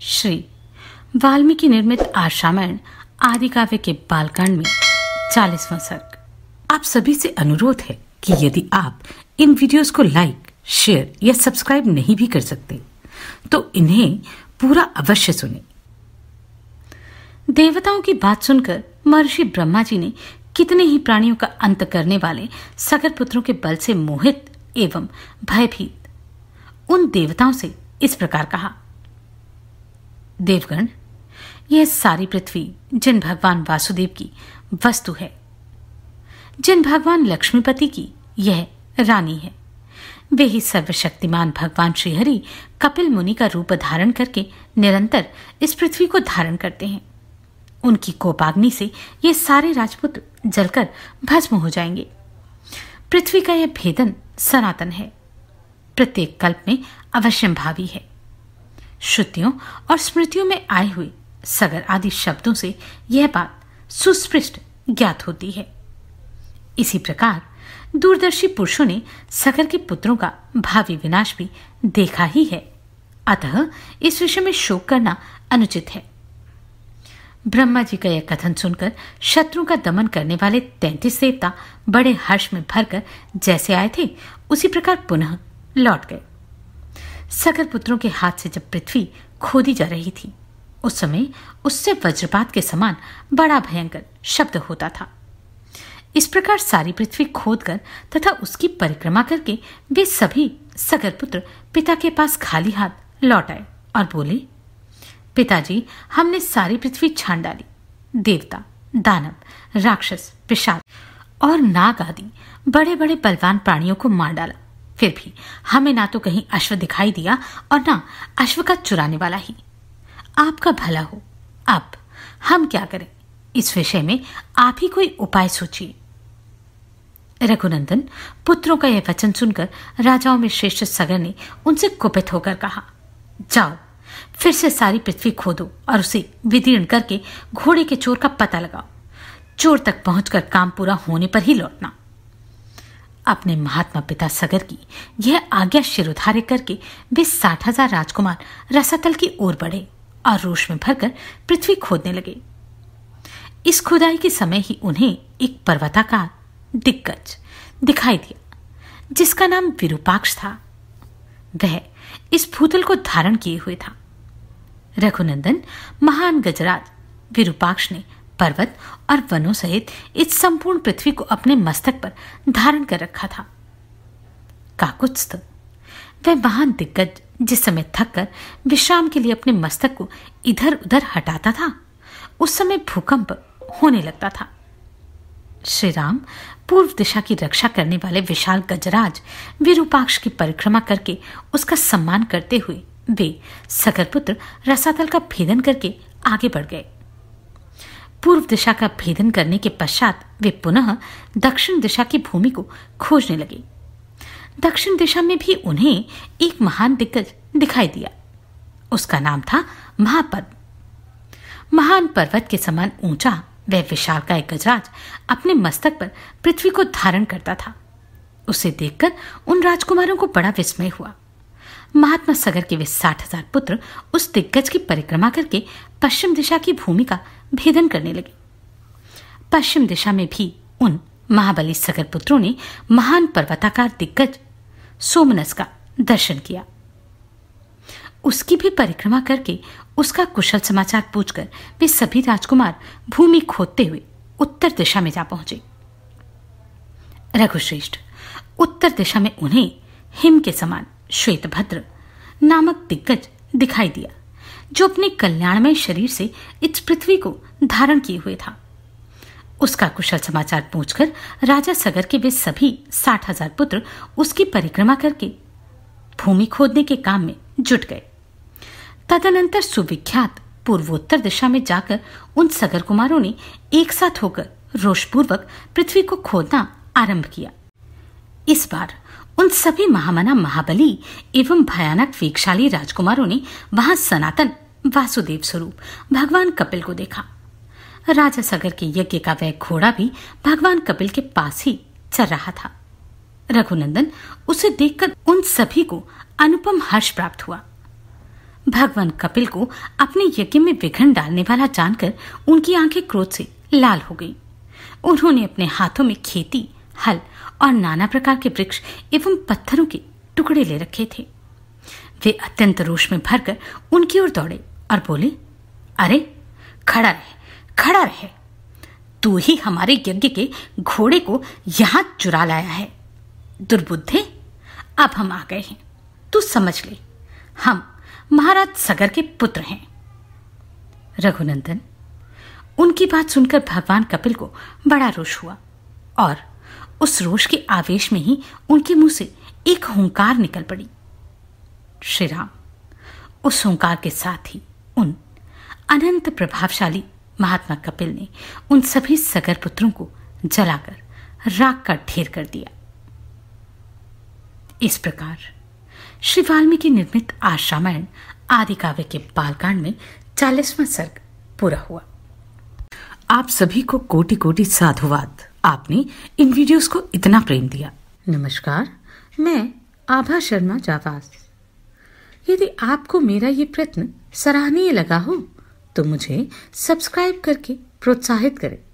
श्री वाल्मीकि निर्मित आशामायण आदि काव्य के बालकांड में चालीसवा सर्ग आप सभी से अनुरोध है कि यदि आप इन वीडियोस को लाइक शेयर या सब्सक्राइब नहीं भी कर सकते तो इन्हें पूरा अवश्य सुने देवताओं की बात सुनकर महर्षि ब्रह्मा जी ने कितने ही प्राणियों का अंत करने वाले सगर पुत्रों के बल से मोहित एवं भयभीत उन देवताओं से इस प्रकार कहा देवगण यह सारी पृथ्वी जिन भगवान वासुदेव की वस्तु है जिन भगवान लक्ष्मीपति की यह रानी है वे ही सर्वशक्तिमान भगवान श्रीहरि कपिल मुनि का रूप धारण करके निरंतर इस पृथ्वी को धारण करते हैं उनकी कोपाग्नि से ये सारे राजपुत्र जलकर भस्म हो जाएंगे पृथ्वी का यह भेदन सनातन है प्रत्येक कल्प में भावी है श्रुतियों और स्मृतियों में आए हुए सगर आदि शब्दों से यह बात सुस्पृष्ट ज्ञात होती है इसी प्रकार दूरदर्शी पुरुषों ने सगर के पुत्रों का भावी विनाश भी देखा ही है अतः इस विषय में शोक करना अनुचित है ब्रह्मा जी का यह कथन सुनकर शत्रु का दमन करने वाले तैतीस देवता बड़े हर्ष में भरकर जैसे आए थे उसी प्रकार पुनः लौट गए सगर पुत्रों के हाथ से जब पृथ्वी खोदी जा रही थी उस समय उससे वज्रपात के समान बड़ा भयंकर शब्द होता था इस प्रकार सारी पृथ्वी खोद कर तथा उसकी परिक्रमा करके वे सभी सगर पुत्र पिता के पास खाली हाथ लौट आए और बोले पिताजी हमने सारी पृथ्वी छान डाली देवता दानव राक्षस पिशाच और नाग आदि बड़े बड़े बलवान प्राणियों को मार डाला फिर भी हमें ना तो कहीं अश्व दिखाई दिया और ना अश्व का चुराने वाला ही आपका भला हो अब हम क्या करें इस विषय में आप ही कोई उपाय सोचिए रघुनंदन पुत्रों का यह वचन सुनकर राजाओं में श्रेष्ठ सगर ने उनसे कुपित होकर कहा जाओ फिर से सारी पृथ्वी खोदो और उसे विदीर्ण करके घोड़े के चोर का पता लगाओ चोर तक पहुंचकर काम पूरा होने पर ही लौटना अपने महात्मा पिता सगर की यह आज्ञा शिरोधार्य करके वे साठ हजार राजकुमार रसातल की ओर बढ़े और रोष में भरकर पृथ्वी खोदने लगे इस खुदाई के समय ही उन्हें एक पर्वताकार दिग्गज दिखाई दिया जिसका नाम विरूपाक्ष था वह इस भूतल को धारण किए हुए था रघुनंदन महान गजराज विरूपाक्ष ने पर्वत और वनों सहित इस संपूर्ण पृथ्वी को अपने मस्तक पर धारण कर रखा था काकुत्स्थ वह महान दिग्गज जिस समय थक कर विश्राम के लिए अपने मस्तक को इधर उधर हटाता था उस समय भूकंप होने लगता था श्री राम पूर्व दिशा की रक्षा करने वाले विशाल गजराज विरूपाक्ष की परिक्रमा करके उसका सम्मान करते हुए वे सगरपुत्र रसातल का भेदन करके आगे बढ़ गए पूर्व दिशा का भेदन करने के पश्चात वे पुनः दक्षिण दिशा की भूमि को खोजने लगे दक्षिण दिशा में भी उन्हें एक महान दिग्गज दिखाई दिया उसका नाम था महापद महान पर्वत के समान ऊंचा वह विशाल का एक गजराज अपने मस्तक पर पृथ्वी को धारण करता था उसे देखकर उन राजकुमारों को बड़ा विस्मय हुआ महात्मा सगर के वे साठ हजार पुत्र उस दिग्गज की परिक्रमा करके पश्चिम दिशा की भूमि का भेदन करने लगे पश्चिम दिशा में भी उन महाबली सगर पुत्रों ने महान पर्वताकार दिग्गज सोमनस का दर्शन किया उसकी भी परिक्रमा करके उसका कुशल समाचार पूछकर वे सभी राजकुमार भूमि खोदते हुए उत्तर दिशा में जा पहुंचे रघुश्रेष्ठ उत्तर दिशा में उन्हें हिम के समान श्वेतभद्र नामक दिग्गज दिखाई दिया जो अपने कल्याणमय शरीर से इस पृथ्वी को धारण किए हुए था उसका कुशल समाचार पूछकर राजा सगर के वे सभी साठ हजार पुत्र उसकी परिक्रमा करके भूमि खोदने के काम में जुट गए तदनंतर सुविख्यात पूर्वोत्तर दिशा में जाकर उन सगर कुमारों ने एक साथ होकर रोषपूर्वक पृथ्वी को खोदना आरंभ किया इस बार उन सभी महामना महाबली एवं भयानक वेगशाली राजकुमारों ने वहां सनातन वासुदेव स्वरूप भगवान कपिल को देखा राजा सगर के यज्ञ का वह घोड़ा भी भगवान कपिल के पास ही चल रहा था रघुनंदन उसे देखकर उन सभी को अनुपम हर्ष प्राप्त हुआ भगवान कपिल को अपने यज्ञ में विघन डालने वाला जानकर उनकी आंखें क्रोध से लाल हो गई उन्होंने अपने हाथों में खेती हल और नाना प्रकार के वृक्ष एवं पत्थरों के टुकड़े ले रखे थे वे अत्यंत रोष में भरकर उनकी ओर दौड़े और बोले अरे खड़ा रहे खड़ा रहे तू ही हमारे यज्ञ के घोड़े को यहां चुरा लाया है दुर्बुद्धे अब हम आ गए हैं तू समझ ले हम महाराज सगर के पुत्र हैं रघुनंदन उनकी बात सुनकर भगवान कपिल को बड़ा रोष हुआ और उस रोष के आवेश में ही उनके मुंह से एक हुंकार निकल पड़ी श्री राम उस हुंकार के साथ ही उन अनंत प्रभावशाली महात्मा कपिल ने उन सभी सगर पुत्रों को जलाकर राख का ढेर कर दिया इस प्रकार श्री वाल्मीकि निर्मित आश्रामायण आदि काव्य के बालकांड में चालीसवां सर्ग पूरा हुआ आप सभी को कोटि कोटि साधुवाद आपने इन वीडियोस को इतना प्रेम दिया नमस्कार मैं आभा शर्मा जावास यदि आपको मेरा ये प्रयत्न सराहनीय लगा हो तो मुझे सब्सक्राइब करके प्रोत्साहित करें